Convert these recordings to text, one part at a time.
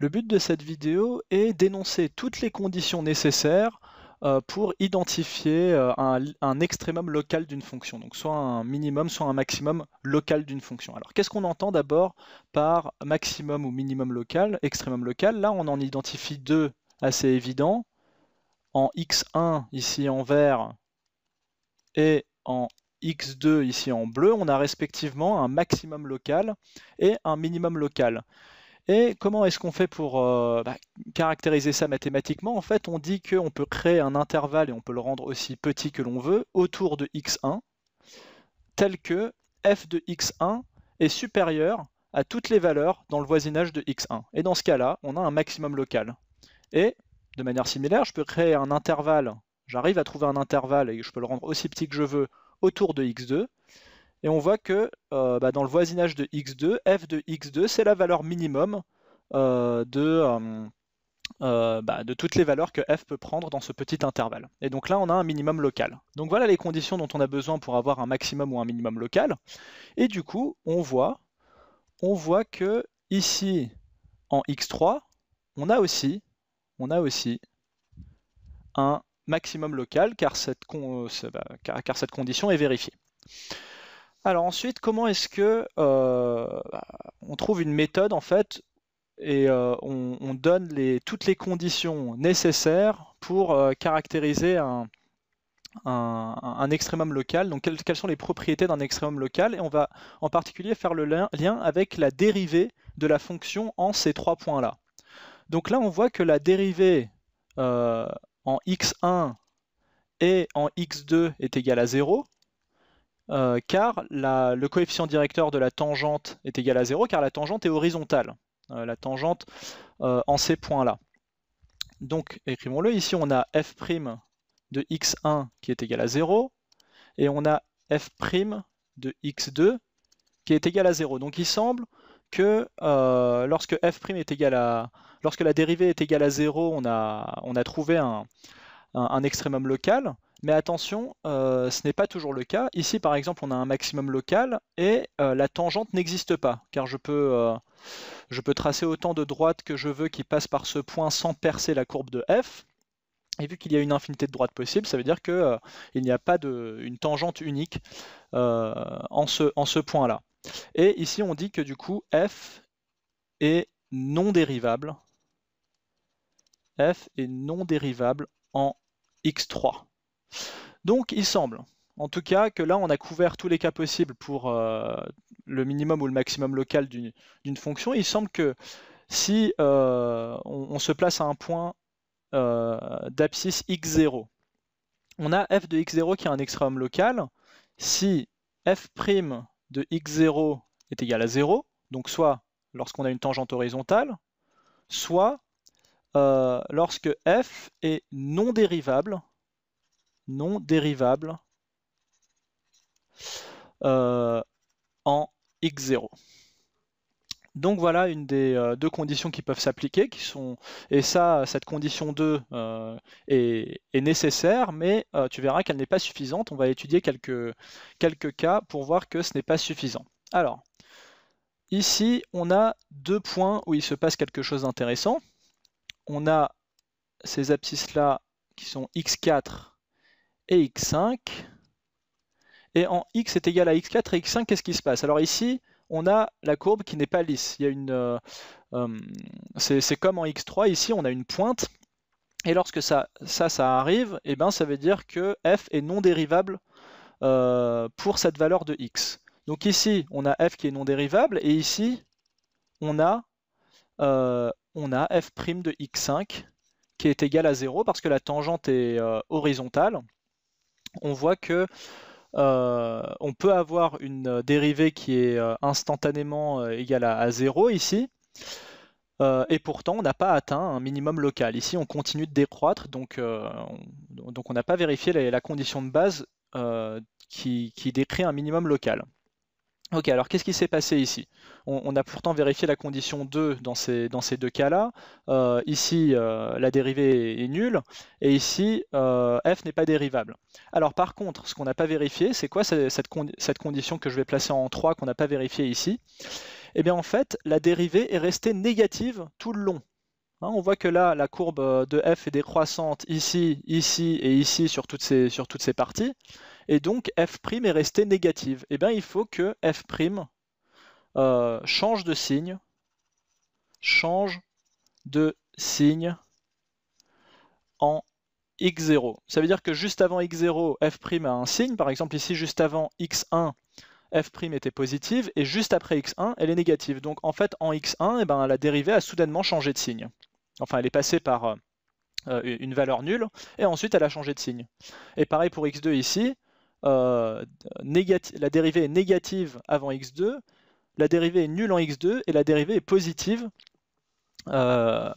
Le but de cette vidéo est d'énoncer toutes les conditions nécessaires euh, pour identifier euh, un, extrémum local d'une fonction, donc soit un minimum, soit un maximum local d'une fonction. Alors qu'est-ce qu'on entend d'abord par maximum ou minimum local, extrémum local Là on en identifie deux assez évidents, en x1 ici en vert et en x2 ici en bleu, on a respectivement un maximum local et un minimum local. Et comment est-ce qu'on fait pour euh, bah, caractériser ça mathématiquement En fait, on dit qu'on peut créer un intervalle et on peut le rendre aussi petit que l'on veut autour de x1, tel que f de x1 est supérieur à toutes les valeurs dans le voisinage de x1. Et dans ce cas-là, on a un maximum local. Et de manière similaire, je peux créer un intervalle, j'arrive à trouver un intervalle et je peux le rendre aussi petit que je veux autour de x2, et on voit que euh, bah, dans le voisinage de x2, f de x2, c'est la valeur minimum euh, euh, bah, de, toutes les valeurs que f peut prendre dans ce petit intervalle. Et donc là, on a un minimum local. Donc voilà les conditions dont on a besoin pour avoir un maximum ou un minimum local. Et du coup, on voit, on voit que ici, en x3, on a aussi, on a aussi un maximum local car cette bah, condition est vérifiée. Alors ensuite, comment est-ce que euh, bah, on trouve une méthode en fait et euh, on, donne toutes les conditions nécessaires pour euh, caractériser un, un, local. Donc, quelles, sont les propriétés d'un extrémum local Et on va en particulier faire le lien, avec la dérivée de la fonction en ces trois points-là. Donc là, on voit que la dérivée en x1 et en x2 est égale à 0. Euh, car le coefficient directeur de la tangente est égal à 0, car la tangente est horizontale, euh, la tangente euh, en ces points-là. Donc écrivons-le, ici on a f' de x1 qui est égal à 0, et on a f' de x2 qui est égal à 0. Donc il semble que lorsque f' est égal à... Lorsque la dérivée est égale à 0, on a, on a trouvé un, un, un extrémum local, mais attention, euh, ce n'est pas toujours le cas. Ici, par exemple, on a un maximum local et euh, la tangente n'existe pas, car je peux, euh, tracer autant de droites que je veux qui passent par ce point sans percer la courbe de f. Et vu qu'il y a une infinité de droites possibles, ça veut dire qu'il n'y a pas de, une tangente unique en ce, en ce point-là. Et ici, on dit que du coup, f est non dérivable. f est non dérivable en x3. Donc il semble, en tout cas, que là on a couvert tous les cas possibles pour euh, le minimum ou le maximum local d'une fonction. Il semble que si euh, on, se place à un point euh, d'abscisse x0, on a f de x0 qui est un extrême local. Si f' de x0 est égal à 0, donc soit lorsqu'on a une tangente horizontale, soit lorsque f est non dérivable non dérivable euh, en x0. Donc voilà une des euh, deux conditions qui peuvent s'appliquer, qui sont et ça, cette condition 2 euh, est, nécessaire, mais tu verras qu'elle n'est pas suffisante. On va étudier quelques, quelques cas pour voir que ce n'est pas suffisant. Alors, ici, on a deux points où il se passe quelque chose d'intéressant. On a ces abscisses-là qui sont x4 et x5. Et en x est égal à x4 et x5, qu'est-ce qui se passe Alors ici, on a la courbe qui n'est pas lisse. Il y a une, euh, euh, c'est comme en x3, ici on a une pointe. Et lorsque ça, ça, ça arrive, eh ben, ça veut dire que f est non dérivable euh, pour cette valeur de x. Donc ici, on a f qui est non dérivable, et ici, on a, on a f' de x5 qui est égal à 0 parce que la tangente est horizontale on voit que euh, on peut avoir une euh, dérivée qui est euh, instantanément égale à, 0 ici. et pourtant, on n'a pas atteint un minimum local. Ici, on continue de décroître, donc, on, n'a pas vérifié la, condition de base qui décrit un minimum local. Ok, alors qu'est-ce qui s'est passé ici on, a pourtant vérifié la condition 2 dans ces, deux cas-là. Euh, ici, euh, la dérivée est nulle, et ici, euh, f n'est pas dérivable. Alors par contre, ce qu'on n'a pas vérifié, c'est quoi cette, condition que je vais placer en 3 qu'on n'a pas vérifié ici Eh bien en fait, la dérivée est restée négative tout le long. Hein, on voit que là, la courbe de f est décroissante ici, ici et ici sur toutes ces parties et donc f' est restée négative. Et eh bien il faut que f' euh, change de signe, change de signe en x0. Ça veut dire que juste avant x0, f' a un signe, par exemple ici juste avant x1, f' était positive, et juste après x1, elle est négative. Donc en fait, en x1, eh ben, la dérivée a soudainement changé de signe. Enfin, elle est passée par euh, une valeur nulle, et ensuite elle a changé de signe. Et pareil pour x2 ici, euh, la dérivée est négative avant x2, la dérivée est nulle en x2 et la dérivée est positive euh,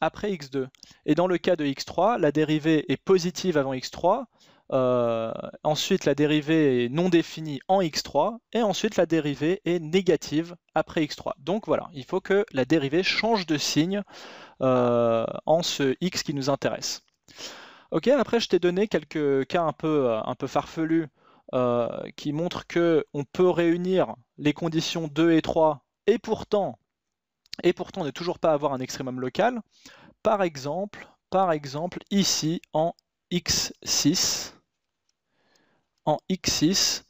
après x2. Et dans le cas de x3, la dérivée est positive avant x3, euh, ensuite la dérivée est non définie en x3, et ensuite la dérivée est négative après x3. Donc voilà, il faut que la dérivée change de signe en ce x qui nous intéresse. Ok, après je t'ai donné quelques cas un peu, euh, un farfelus euh, qui montrent qu'on peut réunir les conditions 2 et 3 et pourtant, et pourtant ne toujours pas avoir un extrémum local. Par exemple, par exemple ici en x6, en x6,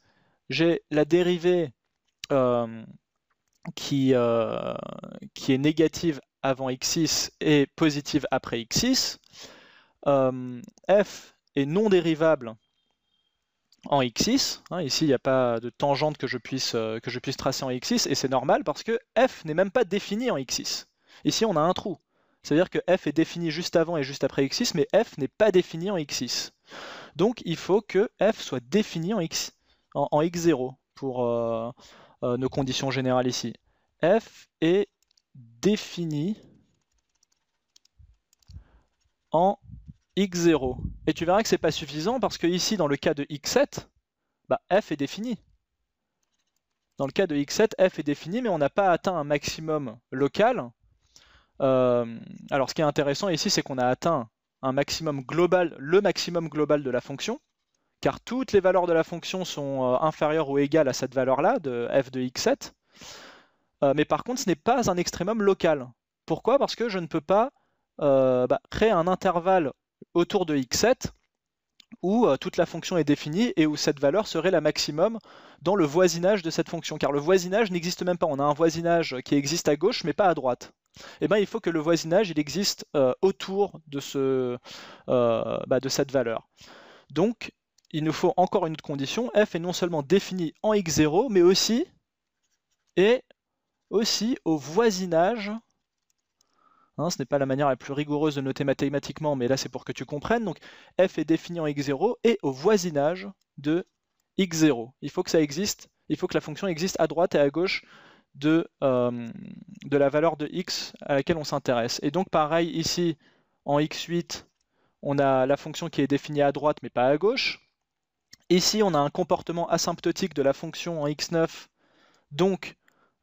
j'ai la dérivée euh, qui est négative avant x6 et positive après x6. Euh, f est non dérivable en x6. Hein, ici, il n'y a pas de tangente que je, puisse, euh, que je puisse tracer en x6, et c'est normal parce que f n'est même pas défini en x6. Ici, on a un trou. C'est-à-dire que f est défini juste avant et juste après x6, mais f n'est pas défini en x6. Donc, il faut que f soit défini en, x, en, x0 pour euh, nos conditions générales ici. f est défini en x0. Et tu verras que ce n'est pas suffisant parce que ici, dans le cas de x7, bah, f est défini. Dans le cas de x7, f est défini, mais on n'a pas atteint un maximum local. Euh, alors ce qui est intéressant ici, c'est qu'on a atteint un maximum global, le maximum global de la fonction, car toutes les valeurs de la fonction sont euh, inférieures ou égales à cette valeur-là, de f de x7. Euh, mais par contre, ce n'est pas un extrémum local. Pourquoi Parce que je ne peux pas bah, créer un intervalle autour de x7 où euh, toute la fonction est définie et où cette valeur serait la maximum dans le voisinage de cette fonction. Car le voisinage n'existe même pas. On a un voisinage qui existe à gauche mais pas à droite. Et eh bien, il faut que le voisinage il existe euh, autour de, ce, euh, bah, de cette valeur. Donc, il nous faut encore une autre condition. f est non seulement défini en x0, mais aussi, et aussi au voisinage Hein, ce n'est pas la manière la plus rigoureuse de noter mathématiquement, mais là c'est pour que tu comprennes. Donc f est défini en x0 et au voisinage de x0. Il faut que ça existe, il faut que la fonction existe à droite et à gauche de, euh, de la valeur de x à laquelle on s'intéresse. Et donc pareil ici, en x8, on a la fonction qui est définie à droite mais pas à gauche. Ici, on a un comportement asymptotique de la fonction en x9. Donc,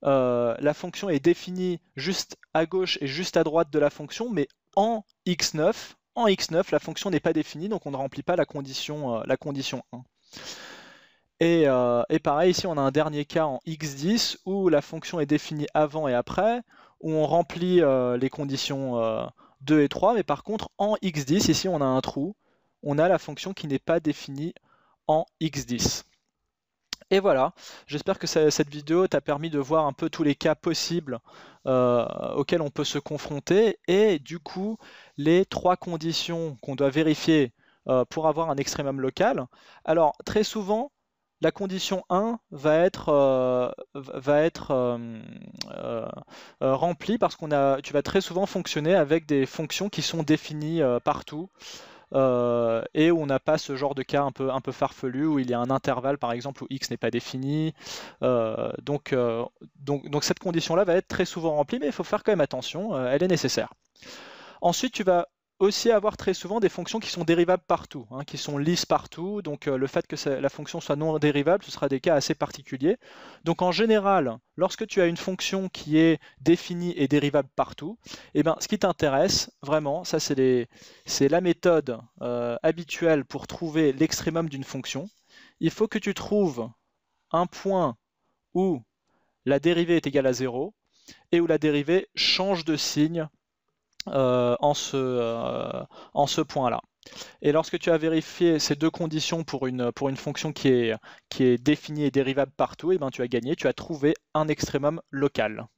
euh, la fonction est définie juste à gauche et juste à droite de la fonction, mais en x9, en x9, la fonction n'est pas définie, donc on ne remplit pas la condition, 1. Euh, euh, et, pareil, ici on a un dernier cas en x10 où la fonction est définie avant et après, où on remplit les conditions 2 et 3, mais par contre en x10, ici on a un trou, on a la fonction qui n'est pas définie en x10. Et voilà, j'espère que cette vidéo t'a permis de voir un peu tous les cas possibles euh, auxquels on peut se confronter et du coup les trois conditions qu'on doit vérifier euh, pour avoir un extrémum local. Alors très souvent, la condition 1 va être, euh, remplie parce qu'on a tu vas très souvent fonctionner avec des fonctions qui sont définies partout. Euh, et on n'a pas ce genre de cas un peu, farfelu où il y a un intervalle par exemple où x n'est pas défini. Euh, euh, donc cette condition-là va être très souvent remplie, mais il faut faire quand même attention, elle est nécessaire. Ensuite, tu vas aussi avoir très souvent des fonctions qui sont dérivables partout, hein, qui sont lisses partout. Donc euh, le fait que la fonction soit non dérivable, ce sera des cas assez particuliers. Donc en général, lorsque tu as une fonction qui est définie et dérivable partout, eh ben, ce qui t'intéresse vraiment, ça c'est la méthode euh, habituelle pour trouver l'extrémum d'une fonction. Il faut que tu trouves un point où la dérivée est égale à 0 et où la dérivée change de signe euh, euh, en ce, point-là. Et lorsque tu as vérifié ces deux conditions pour une, fonction qui est, définie et dérivable partout, et eh ben, tu as gagné, tu as trouvé un extrémum local.